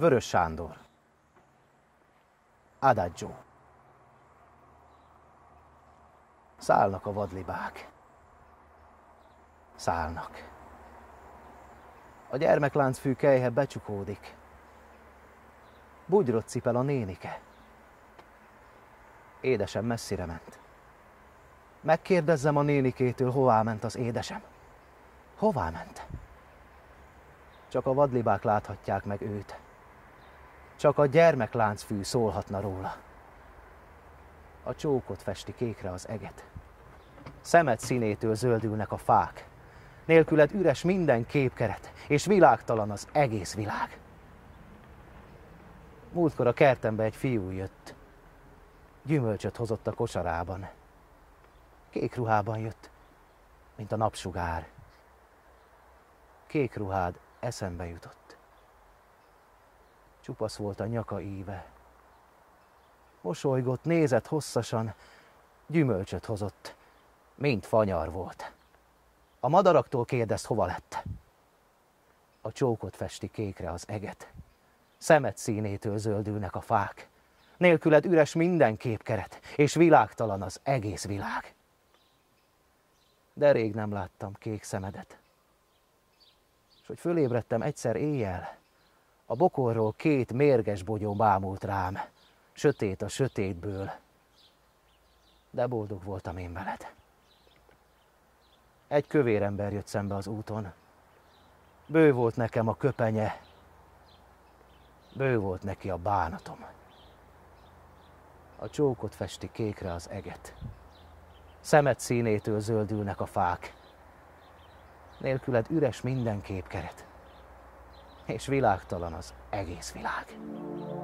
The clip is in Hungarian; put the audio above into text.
Vörös Sándor. Adagio. Szállnak a vadlibák. Szállnak. A gyermeklánc fűkelyhe becsukódik. Bugyrot cipel a nénike. Édesem messzire ment. Megkérdezzem a nénikétől, hová ment az édesem. Hová ment? Csak a vadlibák láthatják meg őt. Csak a gyermekláncfű szólhatna róla. A csókot festi kékre az eget. Szemet színétől zöldülnek a fák. Nélküled üres minden képkeret, és világtalan az egész világ. Múltkor a kertembe egy fiú jött. Gyümölcsöt hozott a kosarában. Kék ruhában jött, mint a napsugár. Kék ruhád eszembe jutott. Csupasz volt a nyaka íve. Mosolygott, nézett hosszasan, gyümölcsöt hozott. mint fanyar volt. A madaraktól kérdezt, hova lett. A csókot festi kékre az eget. Szemet színétől zöldülnek a fák. Nélküled üres minden képkeret, és világtalan az egész világ. De rég nem láttam kék szemedet. És hogy fölébredtem egyszer éjjel, a bokorról két mérges bogyó bámult rám, sötét a sötétből. De boldog voltam én veled. Egy kövér ember jött szembe az úton. Bő volt nekem a köpenye, bő volt neki a bánatom. A csókot festi kékre az eget. Szemet színétől zöldülnek a fák. Nélküled üres minden képkeret és világtalan az egész világ.